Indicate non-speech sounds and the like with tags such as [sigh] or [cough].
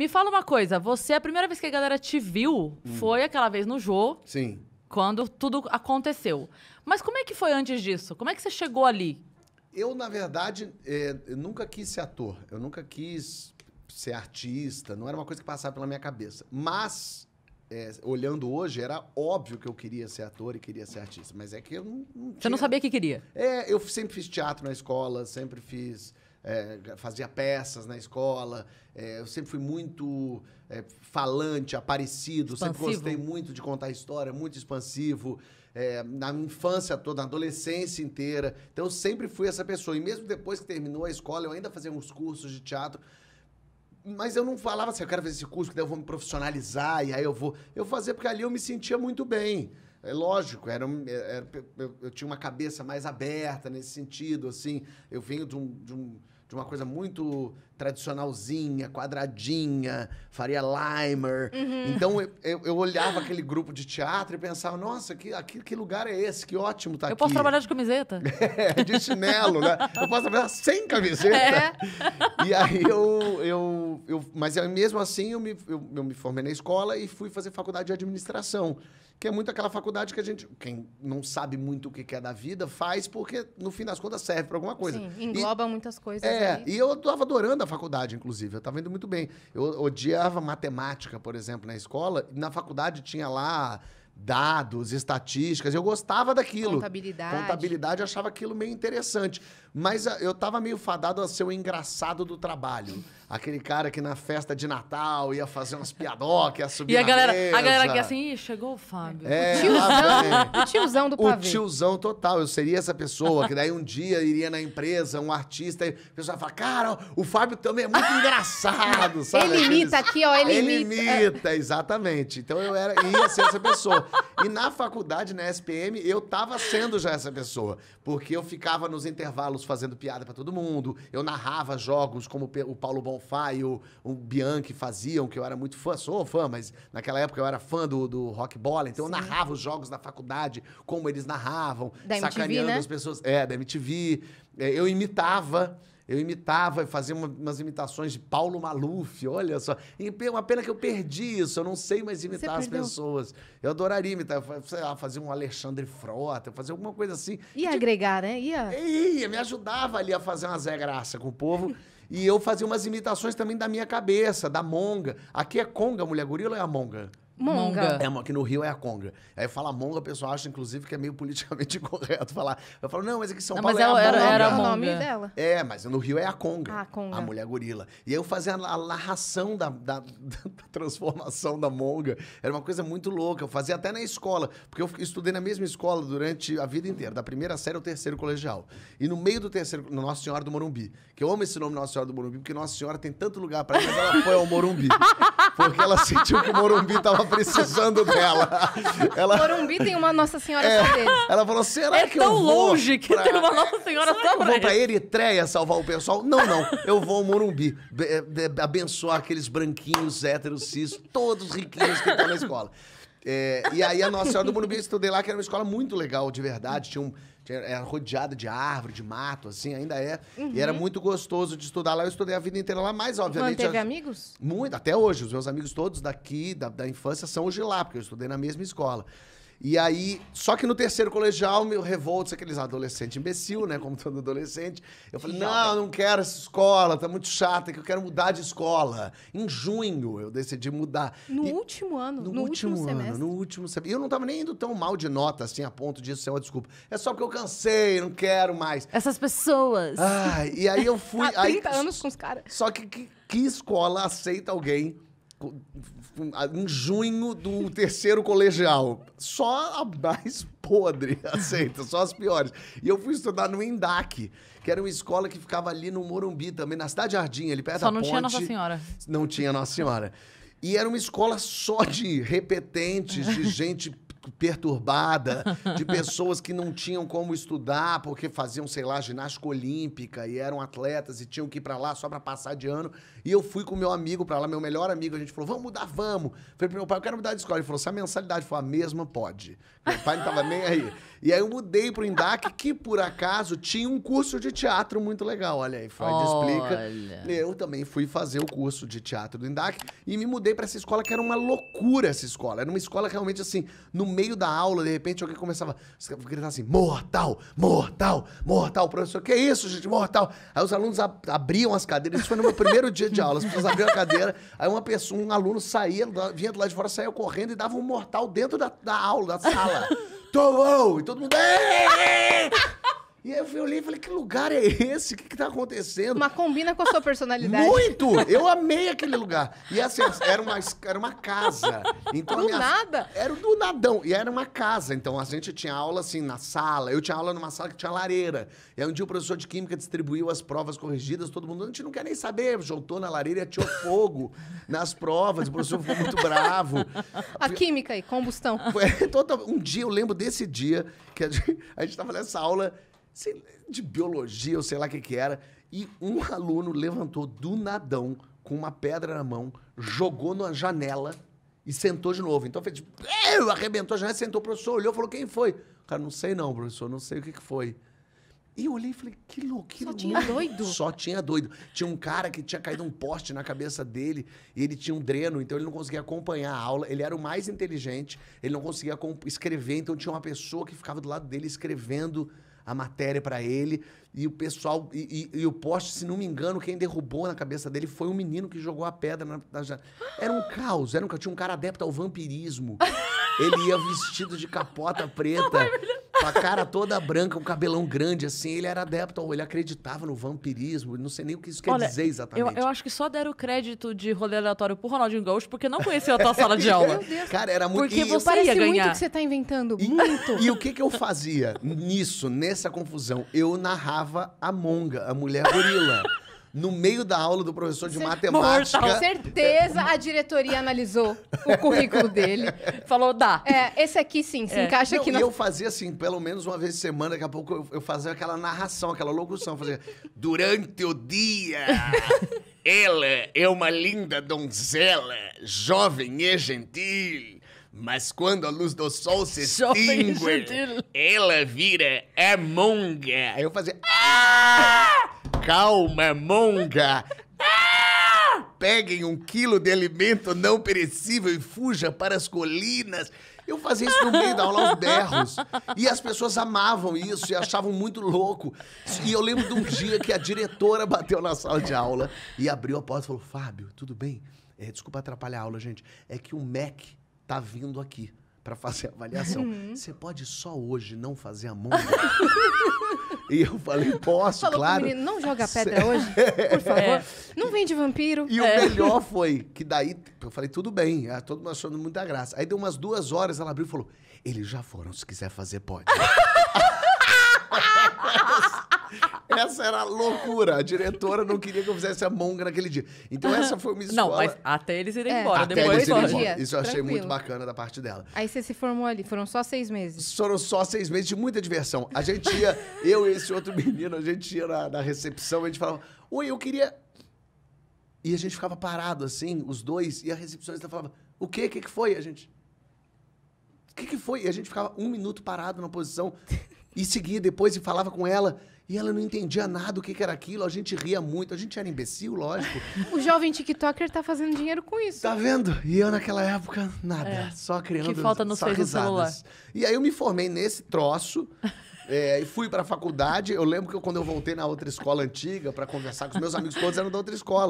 Me fala uma coisa, você, a primeira vez que a galera te viu hum. foi aquela vez no Jô. Sim. Quando tudo aconteceu. Mas como é que foi antes disso? Como é que você chegou ali? Eu, na verdade, é, eu nunca quis ser ator. Eu nunca quis ser artista. Não era uma coisa que passava pela minha cabeça. Mas é, olhando hoje, era óbvio que eu queria ser ator e queria ser artista, mas é que eu não. não tinha... Você não sabia o que queria? É, eu sempre fiz teatro na escola, sempre fiz é, fazia peças na escola, é, eu sempre fui muito é, falante, aparecido, expansivo. sempre gostei muito de contar história, muito expansivo. É, na infância toda, na adolescência inteira. Então, eu sempre fui essa pessoa. E mesmo depois que terminou a escola, eu ainda fazia uns cursos de teatro mas eu não falava assim, eu quero fazer esse curso, que daí eu vou me profissionalizar, e aí eu vou. Eu fazia porque ali eu me sentia muito bem. É lógico, era, é, é, era eu, eu, tinha uma cabeça mais aberta nesse sentido, assim. Eu venho de um, de um, de uma coisa muito tradicionalzinha, quadradinha, faria Limer. Uhum. Então eu, eu, eu, olhava aquele grupo de teatro e pensava, nossa, que, aqui, que lugar é esse? Que ótimo tá eu aqui. Eu posso trabalhar de camiseta? [laughs] é, de chinelo, né? Eu posso trabalhar sem camiseta. É. E aí eu, eu, eu. Mas mesmo assim eu me, eu, eu me formei na escola e fui fazer faculdade de administração que é muito aquela faculdade que a gente, quem não sabe muito o que quer é da vida, faz porque, no fim das contas, serve para alguma coisa. Sim, engloba e, muitas coisas. É, aí. e eu estava adorando a faculdade, inclusive, eu estava indo muito bem. Eu odiava matemática, por exemplo, na escola, e na faculdade tinha lá dados, estatísticas. Eu gostava daquilo. Contabilidade. Contabilidade, eu achava aquilo meio interessante. Mas ah, eu tava meio fadado a ser o engraçado do trabalho. Aquele cara que na festa de Natal ia fazer umas piadocas, ia subir E a galera, mesa. a galera que é assim, Ih, chegou o Fábio. É, o, tiozão, o tiozão do pavê. O tiozão total. Eu seria essa pessoa que daí um dia iria na empresa, um artista, e a pessoa fala, cara, o Fábio também é muito engraçado, sabe? Ele imita aqui, ó, ele imita. Ele imita, exatamente. Então eu era, ia ser essa pessoa. E na faculdade, na SPM, eu tava sendo já essa pessoa. Porque eu ficava nos intervalos fazendo piada para todo mundo, eu narrava jogos como o Paulo Bonfá e o, o Bianchi faziam, que eu era muito fã, sou fã, mas naquela época eu era fã do, do rock bola, então Sim. eu narrava os jogos da faculdade, como eles narravam, da sacaneando né? as pessoas. É, da MTV. É, eu imitava. Eu imitava, fazia uma, umas imitações de Paulo Maluf, olha só. E uma pena que eu perdi isso, eu não sei mais imitar as pessoas. Eu adoraria imitar, sei lá, fazer um Alexandre Frota, fazer alguma coisa assim. Ia agregar, né? Ia... Ia, me ajudava ali a fazer uma Zé Graça com o povo. [laughs] e eu fazia umas imitações também da minha cabeça, da monga. Aqui é conga, mulher gorila ou é a monga? Monga. É, aqui no Rio é a Conga. Aí fala Monga, o pessoal acha, inclusive, que é meio politicamente [laughs] incorreto falar. Eu falo, não, mas aqui é em São não, Paulo mas é ela, a era, Era é o nome dela. É, mas no Rio é a Conga. a ah, Conga. A mulher gorila. E aí eu fazia a, narração da, da, da, transformação da Monga. Era uma coisa muito louca. Eu fazia até na escola, porque eu estudei na mesma escola durante a vida inteira, da primeira série ao terceiro colegial. E no meio do terceiro, no Nossa Senhora do Morumbi. Que eu amo esse nome Nossa Senhora do Morumbi, porque Nossa Senhora tem tanto lugar para ir, mas ela foi ao Morumbi. [laughs] Porque ela sentiu que o Morumbi tava precisando dela. Ela... Morumbi tem uma Nossa Senhora é, Ela falou, será é que eu vou... É tão longe que tem uma Nossa Senhora será que eu vou pra Eritreia salvar o pessoal? Não, não. Eu vou ao Morumbi abençoar aqueles branquinhos, héteros, cis, todos riquinhos que estão na escola. É, e aí a Nossa Senhora do Morumbi, eu estudei lá, que era uma escola muito legal, de verdade. Tinha um, tinha, era rodeada de árvore, de mato, assim, ainda é. Uhum. E era uhum. muito gostoso de estudar lá. Eu estudei a vida inteira lá, mas obviamente... Manteve eu, amigos? Muito, até hoje. Os meus amigos todos daqui, da, da infância, são hoje lá, porque eu estudei na mesma escola. E aí, só que no terceiro colegial, meu revolto, é aqueles adolescentes imbecil, né? Como todo adolescente. Eu falei, não, não é quero essa escola, tá muito chata, é que eu quero mudar de escola. Em junho eu decidi mudar. No e, último ano, no, no último, último, semestre. no último semestre. E eu não tava nem indo tão mal de nota, assim, a ponto disso ser uma desculpa. É só porque eu cansei, não quero mais. Essas pessoas. Ah, e aí eu fui... Há tá 30 aí, anos com os caras. Só que, que, que escola aceita alguém em junho do terceiro colegial. Só a mais podre, [laughs] aceita, só as piores. E eu fui estudar no Indac, que era uma escola que ficava ali no Morumbi também, na Cidade Jardim, ali perto só da ponte. Só não tinha Nossa Senhora. Não tinha Nossa Senhora. E era uma escola só de repetentes, de [laughs] gente perturbada, de pessoas que não tinham como estudar porque faziam, sei lá, ginástica olímpica e eram atletas e tinham que ir para lá só para passar de ano. E eu fui com meu amigo para lá, meu melhor amigo, a gente falou: "Vamos mudar, vamos". Falei pro meu pai: "Eu quero mudar de escola". Ele falou: "Se a mensalidade for a mesma, pode". Meu pai não tava nem aí. E aí eu mudei pro Indac, que por acaso tinha um curso de teatro muito legal. Olha aí, Freud Olha. explica. Eu também fui fazer o curso de teatro do Indac e me mudei para essa escola que era uma loucura essa escola. Era uma escola realmente assim, no meio da aula, de repente, alguém começava a gritar assim: mortal, mortal, mortal. O professor, que isso, gente, mortal. Aí os alunos abriam as cadeiras. Isso foi no meu primeiro dia de aula. As pessoas abriam a cadeira. Aí uma pessoa, um aluno saía, vinha do lado de fora, saía correndo e dava um mortal dentro da, da aula, da sala. [laughs] Tomou! E todo mundo. E aí eu olhei e falei, que lugar é esse? O que, que tá acontecendo? Mas combina com a sua personalidade. Muito! Eu amei aquele lugar. E assim, era uma, era uma casa. Então, do minha, nada? Era do nadão. E era uma casa. Então a gente tinha aula assim na sala. Eu tinha aula numa sala que tinha lareira. E aí um dia o professor de Química distribuiu as provas corrigidas, todo mundo, a gente não quer nem saber. Juntou na lareira e atirou fogo nas provas. O professor ficou muito bravo. A química e combustão. Foi, [laughs] um dia, eu lembro desse dia, que a gente, a gente tava nessa aula de biologia, ou sei lá o que, que era, e um aluno levantou do nadão com uma pedra na mão, jogou na janela e sentou de novo. Então fez tipo, arrebentou a janela, sentou, o professor olhou falou: quem foi? Cara, não sei não, professor, não sei o que, que foi. E eu olhei e falei, que louco, que Só tinha doido? [laughs] Só tinha doido. Tinha um cara que tinha caído um poste na cabeça dele e ele tinha um dreno, então ele não conseguia acompanhar a aula. Ele era o mais inteligente, ele não conseguia escrever, então tinha uma pessoa que ficava do lado dele escrevendo a matéria para ele. E o pessoal. E, e, e, o poste, se não me engano, quem derrubou na cabeça dele foi um menino que jogou a pedra na, na janela. Era um caos, era um, tinha um cara adepto ao vampirismo. ele ia vestido de capota preta. Com a cara toda branca, um cabelão grande, assim. Ele era adepto, ele acreditava no vampirismo. Não sei nem o que isso quer Olha, dizer exatamente. Eu, eu, acho que só deram crédito de rolê aleatório pro Ronaldinho Gaúcho, porque não conheceu a tua sala de [laughs] aula. Meu Deus. Cara, era muito... Porque você ia ganhar. muito que você tá inventando. E, muito. E o que, que eu fazia nisso, nessa confusão? Eu narrava a monga, a mulher gorila no meio da aula do professor de matemática. com certeza a diretoria analisou o currículo dele. Falou, dá. É, esse aqui sim, se é. encaixa Não, aqui. E no... eu fazia assim, pelo menos uma vez por semana, daqui a pouco eu, eu fazia aquela narração, aquela locução. Fazia, durante o dia... [laughs] Ela é uma linda donzela, jovem e gentil. Mas quando a luz do sol se extingue, ela vira a monga. Aí eu fazia. Ah! Calma, monga! Peguem um quilo de alimento não perecível e fuja para as colinas. Eu fazia isso no meio da aula aos berros. E as pessoas amavam isso e achavam muito louco. E eu lembro de um dia que a diretora bateu na sala de aula e abriu a porta e falou: Fábio, tudo bem? É, desculpa atrapalhar a aula, gente. É que o Mac tá vindo aqui para fazer a avaliação. Uhum. Você pode só hoje não fazer a mão? [laughs] e eu falei, posso, Falou claro. Menino, não joga pedra Cê... hoje, [laughs] por favor. É. Não vende vampiro. E é. o melhor [laughs] foi que daí eu falei, tudo bem, ah, todo mundo achando muita graça. Aí deu umas duas horas, ela abriu e falou: eles já foram, se quiser fazer, pode. essa era a loucura. A diretora não queria que eu fizesse a monga naquele dia. Então essa foi uma escola... Não, mas até eles irem é, embora. Até depois eles irem embora. Isso eu achei muito bacana da parte dela. Aí você se formou ali. Foram só seis meses. Foram só seis meses de muita diversão. A gente ia... [laughs] eu e esse outro menino, a gente ia na, na recepção. A gente falava... Oi, eu queria... E a gente ficava parado assim, os dois. E a recepcionista falava... O quê? O que, que foi? A gente... O que, que foi? E a gente ficava um minuto parado na posição e seguia depois e falava com ela. E ela não entendia nada do que, que, era aquilo, a gente ria muito, a gente era imbecil, lógico. [laughs] o jovem TikToker tá fazendo dinheiro com isso. Tá vendo? E eu naquela época, nada, é. só criando que falta no só celular. E aí eu me formei nesse troço. [laughs] É, fui para a faculdade. Eu lembro que eu, quando eu voltei na outra escola antiga para conversar com os meus amigos, todos eram da outra escola.